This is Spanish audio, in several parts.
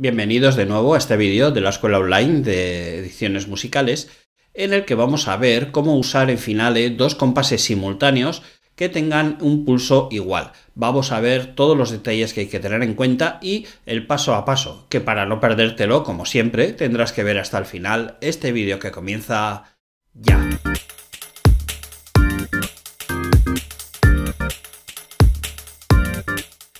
Bienvenidos de nuevo a este vídeo de la Escuela Online de Ediciones Musicales, en el que vamos a ver cómo usar en finale dos compases simultáneos que tengan un pulso igual. Vamos a ver todos los detalles que hay que tener en cuenta y el paso a paso, que para no perdértelo, como siempre, tendrás que ver hasta el final este vídeo que comienza ya.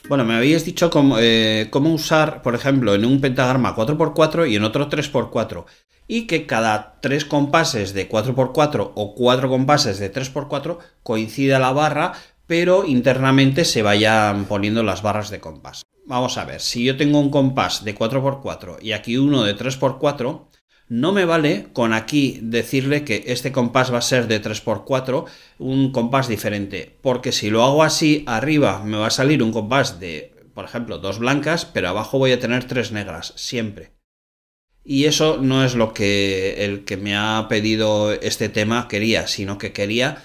Bueno, me habéis dicho eh, cómo, usar, por ejemplo, en un pentagrama 4x4 y en otro 3x4. Y que cada 3 compases de 4x4 o 4 compases de 3x4 coincida la barra, pero internamente se vayan poniendo las barras de compás. Vamos a ver, si yo tengo un compás de 4x4 y aquí uno de 3x4, no me vale con aquí decirle que este compás va a ser de 3x4, un compás diferente, porque si lo hago así, arriba me va a salir un compás de, por ejemplo, dos blancas, pero abajo voy a tener tres negras, siempre. Y eso no es lo que el que me ha pedido este tema quería, sino que quería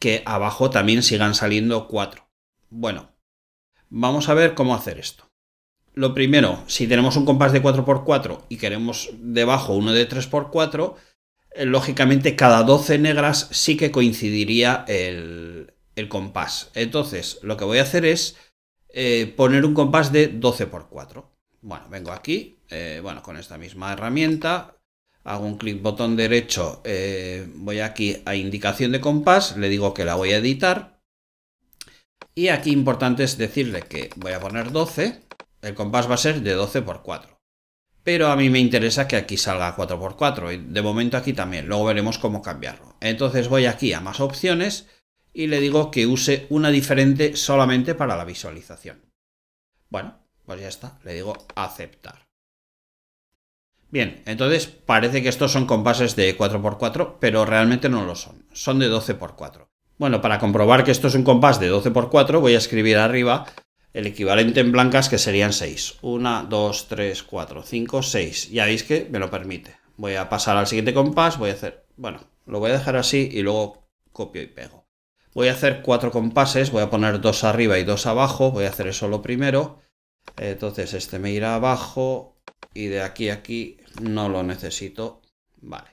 que abajo también sigan saliendo cuatro. Bueno, vamos a ver cómo hacer esto lo primero, si tenemos un compás de 4x4 y queremos debajo uno de 3x4, eh, lógicamente cada 12 negras sí que coincidiría el, compás. Entonces, lo que voy a hacer es eh, poner un compás de 12x4. Bueno, vengo aquí, eh, bueno, con esta misma herramienta, hago un clic botón derecho, voy aquí a indicación de compás, le digo que la voy a editar. Y aquí importante es decirle que voy a poner 12 el compás va a ser de 12 por 4. Pero a mí me interesa que aquí salga 4x4 y de momento aquí también, luego veremos cómo cambiarlo. Entonces voy aquí a más opciones y le digo que use una diferente solamente para la visualización. Bueno, pues ya está, le digo aceptar. Bien, entonces parece que estos son compases de 4x4, pero realmente no lo son, son de 12x4. Bueno, para comprobar que esto es un compás de 12x4 voy a escribir arriba el equivalente en blancas que serían 6. 1, 2, 3, 4, 5, 6. Ya veis que me lo permite. Voy a pasar al siguiente compás, voy a hacer, bueno, lo voy a dejar así y luego copio y pego. Voy a hacer cuatro compases, voy a poner dos arriba y dos abajo, voy a hacer eso lo primero. Entonces este me irá abajo y de aquí a aquí no lo necesito. Vale.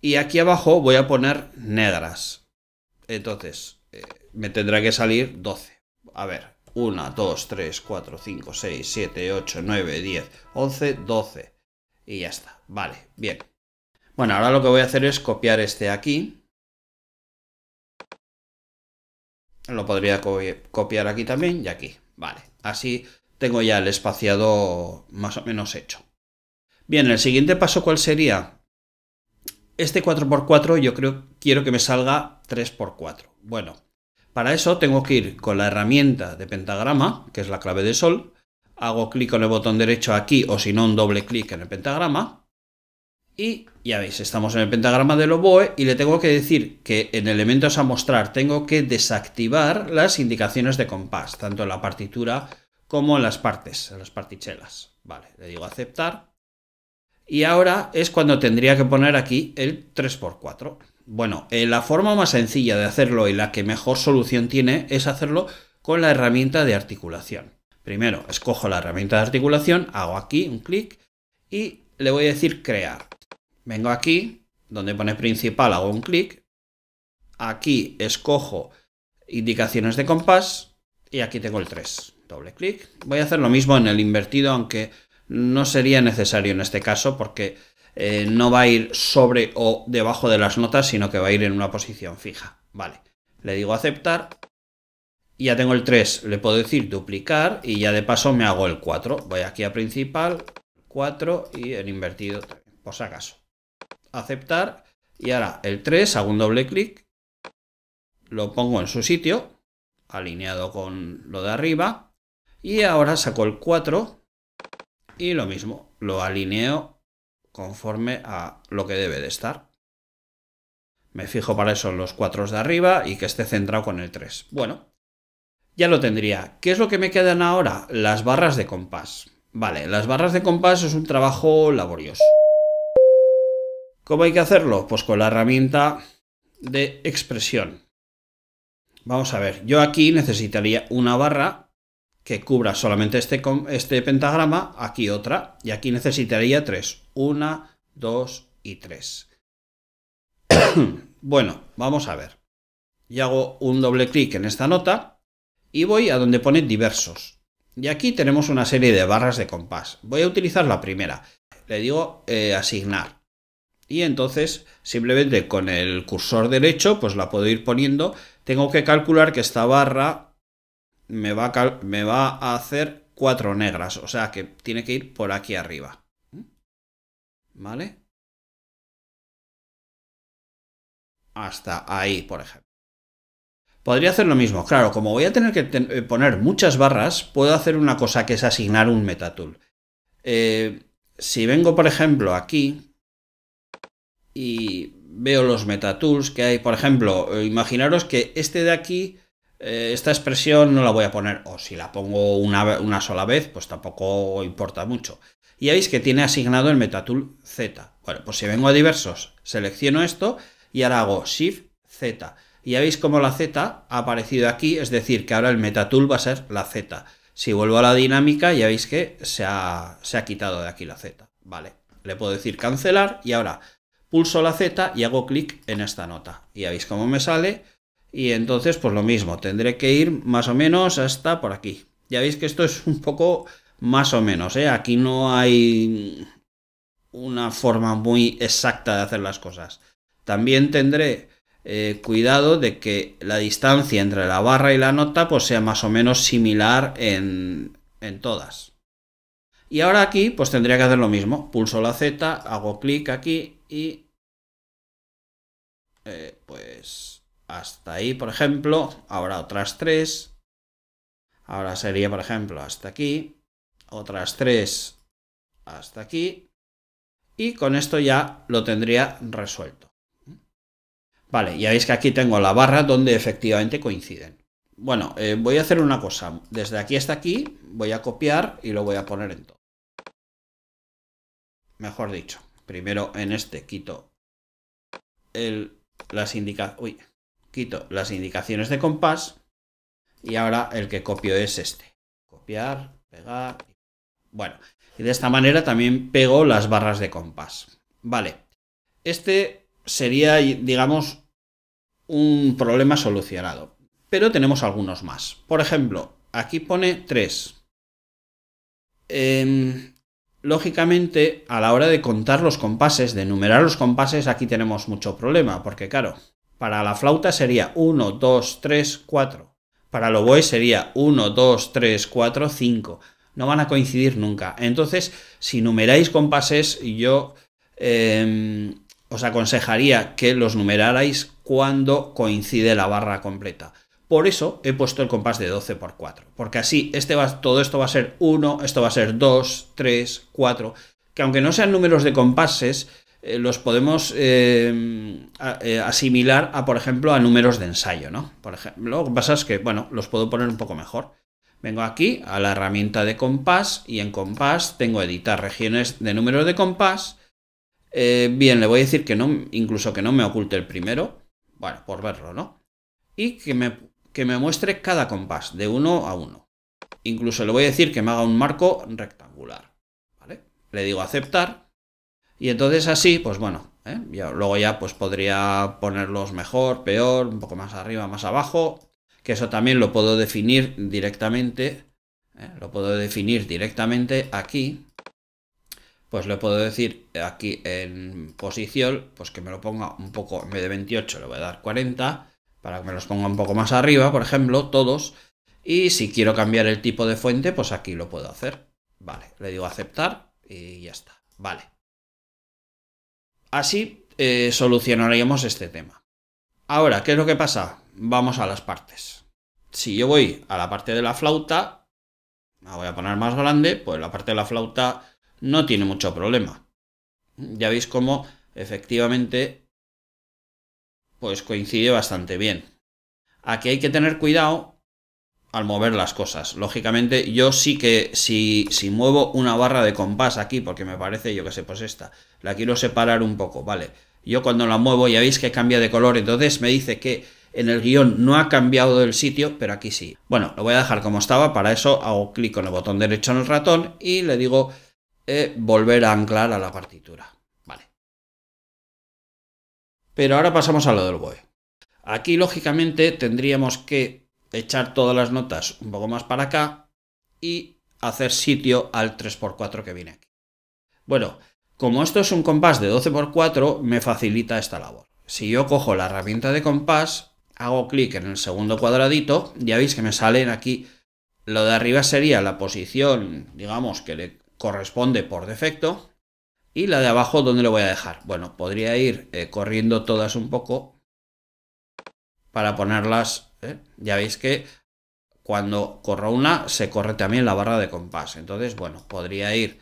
Y aquí abajo voy a poner negras. Entonces eh, me tendrá que salir 12. A ver, 1, 2, 3, 4, 5, 6, 7, 8, 9, 10, 11, 12. Y ya está. Vale, bien. Bueno, ahora lo que voy a hacer es copiar este aquí. Lo podría copiar aquí también y aquí. Vale, así tengo ya el espaciado más o menos hecho. Bien, el siguiente paso, ¿cuál sería? Este 4x4 yo creo quiero que me salga 3x4. Bueno, para eso tengo que ir con la herramienta de pentagrama, que es la clave de sol, hago clic con el botón derecho aquí o si no un doble clic en el pentagrama y ya veis, estamos en el pentagrama del oboe y le tengo que decir que en elementos a mostrar tengo que desactivar las indicaciones de compás, tanto en la partitura como en las partes, en las partichelas. Vale, le digo aceptar y ahora es cuando tendría que poner aquí el 3x4. Bueno, eh, la forma más sencilla de hacerlo y la que mejor solución tiene es hacerlo con la herramienta de articulación. Primero, escojo la herramienta de articulación, hago aquí un clic y le voy a decir crear. Vengo aquí, donde pone principal, hago un clic. Aquí escojo indicaciones de compás y aquí tengo el 3. Doble clic. Voy a hacer lo mismo en el invertido, aunque no sería necesario en este caso porque eh, no va a ir sobre o debajo de las notas, sino que va a ir en una posición fija. Vale, le digo aceptar. ya tengo el 3, le puedo decir duplicar y ya de paso me hago el 4. Voy aquí a principal, 4 y el invertido, por si acaso. Aceptar y ahora el 3, hago un doble clic, lo pongo en su sitio, alineado con lo de arriba. Y ahora saco el 4 y lo mismo, lo alineo conforme a lo que debe de estar. Me fijo para eso en los 4 de arriba y que esté centrado con el 3. Bueno, ya lo tendría. ¿Qué es lo que me quedan ahora? Las barras de compás. Vale, las barras de compás es un trabajo laborioso. ¿Cómo hay que hacerlo? Pues con la herramienta de expresión. Vamos a ver, yo aquí necesitaría una barra que cubra solamente este, este, pentagrama, aquí otra, y aquí necesitaría tres. Una, dos y tres. bueno, vamos a ver. Y hago un doble clic en esta nota y voy a donde pone diversos. Y aquí tenemos una serie de barras de compás. Voy a utilizar la primera. Le digo eh, asignar. Y entonces simplemente con el cursor derecho pues la puedo ir poniendo. Tengo que calcular que esta barra me va, a hacer cuatro negras, o sea que tiene que ir por aquí arriba. ¿Vale? Hasta ahí, por ejemplo. Podría hacer lo mismo, claro, como voy a tener que eh, poner muchas barras, puedo hacer una cosa que es asignar un metatool. Eh, si vengo, por ejemplo, aquí y veo los metatools que hay, por ejemplo, eh, imaginaros que este de aquí eh, esta expresión no la voy a poner, o si la pongo una, sola vez, pues tampoco importa mucho. Y ya veis que tiene asignado el metatool Z. Bueno, pues si vengo a diversos, selecciono esto y ahora hago Shift Z. Y ya veis cómo la Z ha aparecido aquí, es decir, que ahora el metatool va a ser la Z. Si vuelvo a la dinámica, ya veis que se ha, se ha quitado de aquí la Z. Vale, le puedo decir cancelar y ahora pulso la Z y hago clic en esta nota. Y ya veis cómo me sale y entonces, pues lo mismo, tendré que ir más o menos hasta por aquí. Ya veis que esto es un poco más o menos, ¿eh? Aquí no hay una forma muy exacta de hacer las cosas. También tendré eh, cuidado de que la distancia entre la barra y la nota pues sea más o menos similar en, en todas. Y ahora aquí pues tendría que hacer lo mismo. Pulso la Z, hago clic aquí y... Eh, pues hasta ahí, por ejemplo, ahora otras tres. Ahora sería, por ejemplo, hasta aquí, otras tres hasta aquí. Y con esto ya lo tendría resuelto. Vale, ya veis que aquí tengo la barra donde efectivamente coinciden. Bueno, eh, voy a hacer una cosa. Desde aquí hasta aquí voy a copiar y lo voy a poner en todo. Mejor dicho, primero en este quito el, las indicaciones quito las indicaciones de compás y ahora el que copio es este. Copiar, pegar. Bueno, y de esta manera también pego las barras de compás. Vale, este sería, digamos, un problema solucionado. Pero tenemos algunos más. Por ejemplo, aquí pone 3. Em, lógicamente, a la hora de contar los compases, de numerar los compases, aquí tenemos mucho problema, porque claro, para la flauta sería 1, 2, 3, 4. Para el oboe sería 1, 2, 3, 4, 5. No van a coincidir nunca. Entonces, si numeráis compases, yo em, os aconsejaría que los numerarais cuando coincide la barra completa. Por eso he puesto el compás de 12 por 4, porque así este va, todo esto va a ser 1, esto va a ser 2, 3, 4, que aunque no sean números de compases, eh, los podemos eh, eh, asimilar a, por ejemplo, a números de ensayo, ¿no? Por ejemplo, lo que pasa es que, bueno, los puedo poner un poco mejor. Vengo aquí a la herramienta de compás y en compás tengo editar regiones de números de compás. bien, le voy a decir que no, incluso que no me oculte el primero, bueno, por verlo, ¿no? Y que me, que me muestre cada compás, de uno a uno. Incluso le voy a decir que me haga un marco rectangular, ¿vale? Le digo aceptar y entonces así, pues bueno, ¿eh? luego ya pues podría ponerlos mejor, peor, un poco más arriba, más abajo, que eso también lo puedo definir directamente, ¿eh? lo puedo definir directamente aquí, pues le puedo decir aquí en posición, pues que me lo ponga un poco, en vez de 28 le voy a dar 40, para que me los ponga un poco más arriba, por ejemplo, todos, y si quiero cambiar el tipo de fuente, pues aquí lo puedo hacer. Vale, le digo aceptar y ya está. Vale. Así eh, solucionaríamos este tema. Ahora, ¿qué es lo que pasa? Vamos a las partes. Si yo voy a la parte de la flauta, la voy a poner más grande, pues la parte de la flauta no tiene mucho problema. Ya veis cómo efectivamente pues coincide bastante bien. Aquí hay que tener cuidado al mover las cosas. Lógicamente, yo sí que si, si muevo una barra de compás aquí, porque me parece, yo que sé, pues esta, la quiero separar un poco, ¿vale? Yo cuando la muevo ya veis que cambia de color, entonces me dice que en el guión no ha cambiado del sitio, pero aquí sí. Bueno, lo voy a dejar como estaba, para eso hago clic con el botón derecho en el ratón y le digo eh, volver a anclar a la partitura. Vale. Pero ahora pasamos a lo del BOE. Aquí lógicamente tendríamos que echar todas las notas un poco más para acá y hacer sitio al 3x4 que viene aquí. Bueno, como esto es un compás de 12x4, me facilita esta labor. Si yo cojo la herramienta de compás, hago clic en el segundo cuadradito, ya veis que me salen aquí, lo de arriba sería la posición, digamos, que le corresponde por defecto, y la de abajo, ¿dónde lo voy a dejar? Bueno, podría ir eh, corriendo todas un poco para ponerlas ¿eh? Ya veis que cuando corro una se corre también la barra de compás. Entonces, bueno, podría ir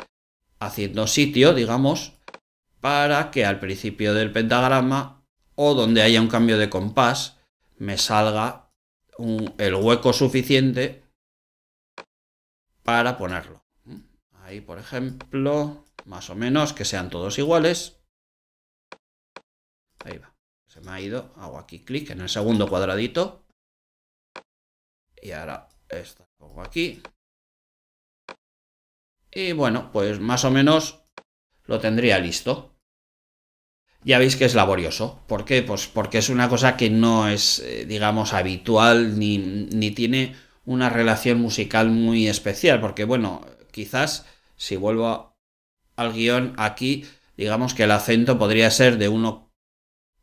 haciendo sitio, digamos, para que al principio del pentagrama o donde haya un cambio de compás me salga el hueco suficiente para ponerlo. Ahí, por ejemplo, más o menos, que sean todos iguales. Ahí va. Se me ha ido. Hago aquí clic en el segundo cuadradito. Y ahora esto lo pongo aquí. Y bueno, pues más o menos lo tendría listo. Ya veis que es laborioso. ¿Por qué? Pues porque es una cosa que no es, eh, digamos, habitual ni, ni tiene una relación musical muy especial. Porque bueno, quizás si vuelvo al guión aquí, digamos que el acento podría ser de uno,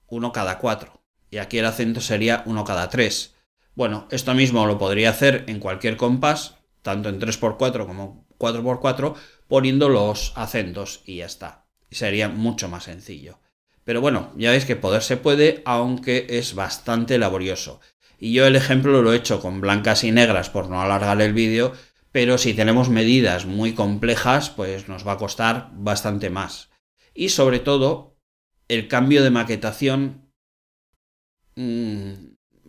uno cada cuatro. Y aquí el acento sería uno cada tres. Bueno, esto mismo lo podría hacer en cualquier compás, tanto en 3x4 como 4x4, poniendo los acentos y ya está. Sería mucho más sencillo. Pero bueno, ya veis que poder se puede, aunque es bastante laborioso. Y yo el ejemplo lo he hecho con blancas y negras por no alargar el vídeo, pero si tenemos medidas muy complejas, pues nos va a costar bastante más. Y sobre todo, el cambio de maquetación mm,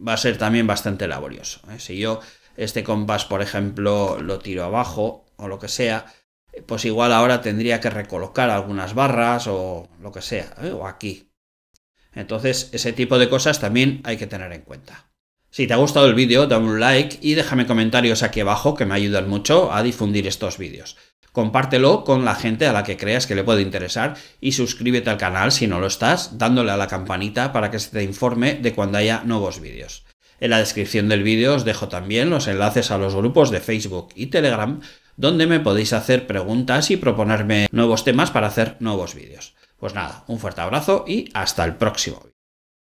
va a ser también bastante laborioso. ¿eh? Si yo este compás, por ejemplo, lo tiro abajo o lo que sea, pues igual ahora tendría que recolocar algunas barras o lo que sea, ¿eh? o aquí. Entonces, ese tipo de cosas también hay que tener en cuenta. Si te ha gustado el vídeo, dame un like y déjame comentarios aquí abajo que me ayudan mucho a difundir estos vídeos compártelo con la gente a la que creas que le puede interesar y suscríbete al canal si no lo estás, dándole a la campanita para que se te informe de cuando haya nuevos vídeos. En la descripción del vídeo os dejo también los enlaces a los grupos de Facebook y Telegram donde me podéis hacer preguntas y proponerme nuevos temas para hacer nuevos vídeos. Pues nada, un fuerte abrazo y hasta el próximo